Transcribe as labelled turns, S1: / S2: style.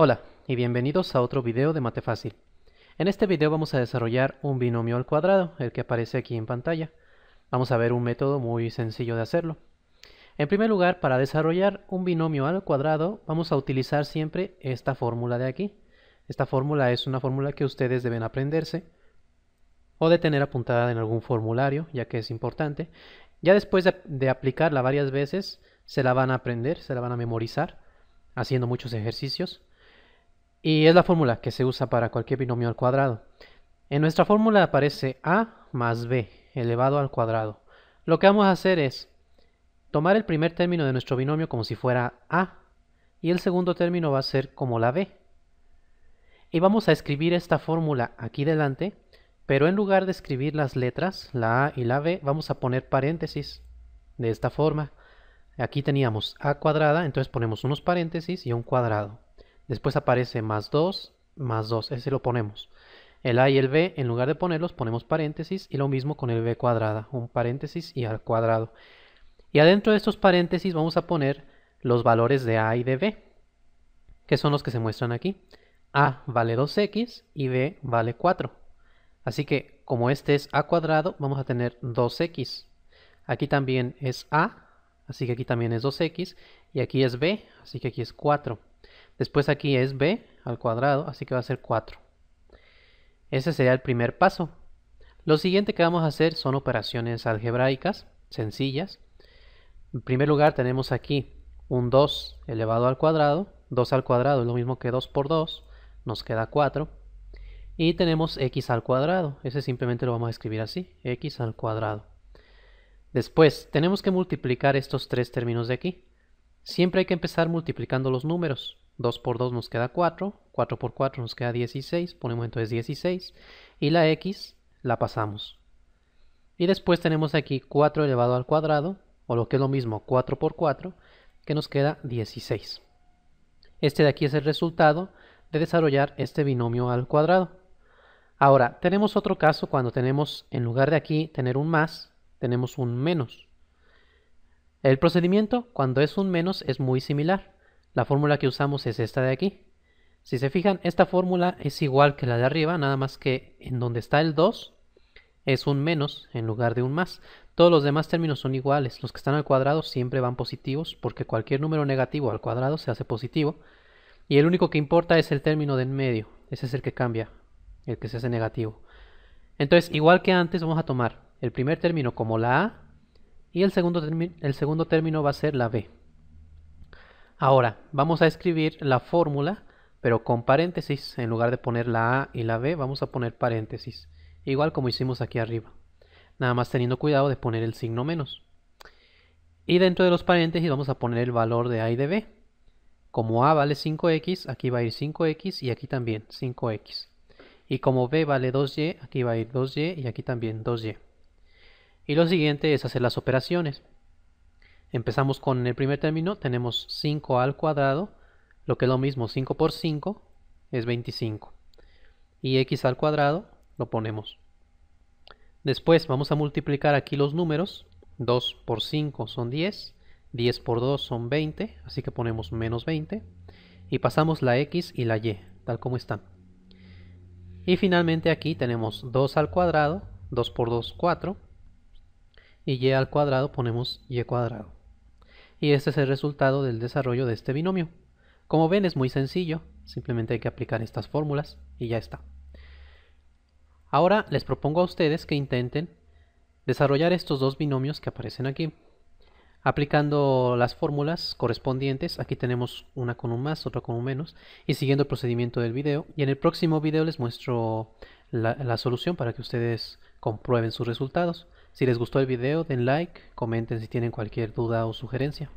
S1: Hola y bienvenidos a otro video de Mate Fácil. En este video vamos a desarrollar un binomio al cuadrado, el que aparece aquí en pantalla. Vamos a ver un método muy sencillo de hacerlo. En primer lugar, para desarrollar un binomio al cuadrado vamos a utilizar siempre esta fórmula de aquí. Esta fórmula es una fórmula que ustedes deben aprenderse o de tener apuntada en algún formulario, ya que es importante. Ya después de, de aplicarla varias veces, se la van a aprender, se la van a memorizar, haciendo muchos ejercicios. Y es la fórmula que se usa para cualquier binomio al cuadrado. En nuestra fórmula aparece a más b elevado al cuadrado. Lo que vamos a hacer es tomar el primer término de nuestro binomio como si fuera a y el segundo término va a ser como la b. Y vamos a escribir esta fórmula aquí delante, pero en lugar de escribir las letras, la a y la b, vamos a poner paréntesis de esta forma. Aquí teníamos a cuadrada, entonces ponemos unos paréntesis y un cuadrado. Después aparece más 2, más 2, ese lo ponemos. El a y el b, en lugar de ponerlos, ponemos paréntesis y lo mismo con el b cuadrada, un paréntesis y al cuadrado. Y adentro de estos paréntesis vamos a poner los valores de a y de b, que son los que se muestran aquí. a vale 2x y b vale 4. Así que como este es a cuadrado, vamos a tener 2x. Aquí también es a, así que aquí también es 2x, y aquí es b, así que aquí es 4. Después aquí es b al cuadrado, así que va a ser 4. Ese sería el primer paso. Lo siguiente que vamos a hacer son operaciones algebraicas, sencillas. En primer lugar tenemos aquí un 2 elevado al cuadrado. 2 al cuadrado es lo mismo que 2 por 2, nos queda 4. Y tenemos x al cuadrado, ese simplemente lo vamos a escribir así, x al cuadrado. Después, tenemos que multiplicar estos tres términos de aquí. Siempre hay que empezar multiplicando los números. 2 por 2 nos queda 4, 4 por 4 nos queda 16, ponemos entonces 16 y la x la pasamos. Y después tenemos aquí 4 elevado al cuadrado, o lo que es lo mismo 4 por 4, que nos queda 16. Este de aquí es el resultado de desarrollar este binomio al cuadrado. Ahora, tenemos otro caso cuando tenemos, en lugar de aquí tener un más, tenemos un menos. El procedimiento cuando es un menos es muy similar. La fórmula que usamos es esta de aquí. Si se fijan, esta fórmula es igual que la de arriba, nada más que en donde está el 2 es un menos en lugar de un más. Todos los demás términos son iguales, los que están al cuadrado siempre van positivos porque cualquier número negativo al cuadrado se hace positivo y el único que importa es el término de en medio, ese es el que cambia, el que se hace negativo. Entonces, igual que antes, vamos a tomar el primer término como la A y el segundo, el segundo término va a ser la B. Ahora, vamos a escribir la fórmula, pero con paréntesis. En lugar de poner la A y la B, vamos a poner paréntesis. Igual como hicimos aquí arriba. Nada más teniendo cuidado de poner el signo menos. Y dentro de los paréntesis vamos a poner el valor de A y de B. Como A vale 5X, aquí va a ir 5X y aquí también 5X. Y como B vale 2Y, aquí va a ir 2Y y aquí también 2Y. Y lo siguiente es hacer las operaciones. Empezamos con el primer término, tenemos 5 al cuadrado, lo que es lo mismo 5 por 5 es 25. Y x al cuadrado lo ponemos. Después vamos a multiplicar aquí los números, 2 por 5 son 10, 10 por 2 son 20, así que ponemos menos 20. Y pasamos la x y la y, tal como están. Y finalmente aquí tenemos 2 al cuadrado, 2 por 2, 4. Y y al cuadrado ponemos y cuadrado y este es el resultado del desarrollo de este binomio. Como ven es muy sencillo, simplemente hay que aplicar estas fórmulas y ya está. Ahora les propongo a ustedes que intenten desarrollar estos dos binomios que aparecen aquí. Aplicando las fórmulas correspondientes, aquí tenemos una con un más, otra con un menos, y siguiendo el procedimiento del video. Y en el próximo video les muestro la, solución para que ustedes comprueben sus resultados. Si les gustó el video, den like, comenten si tienen cualquier duda o sugerencia.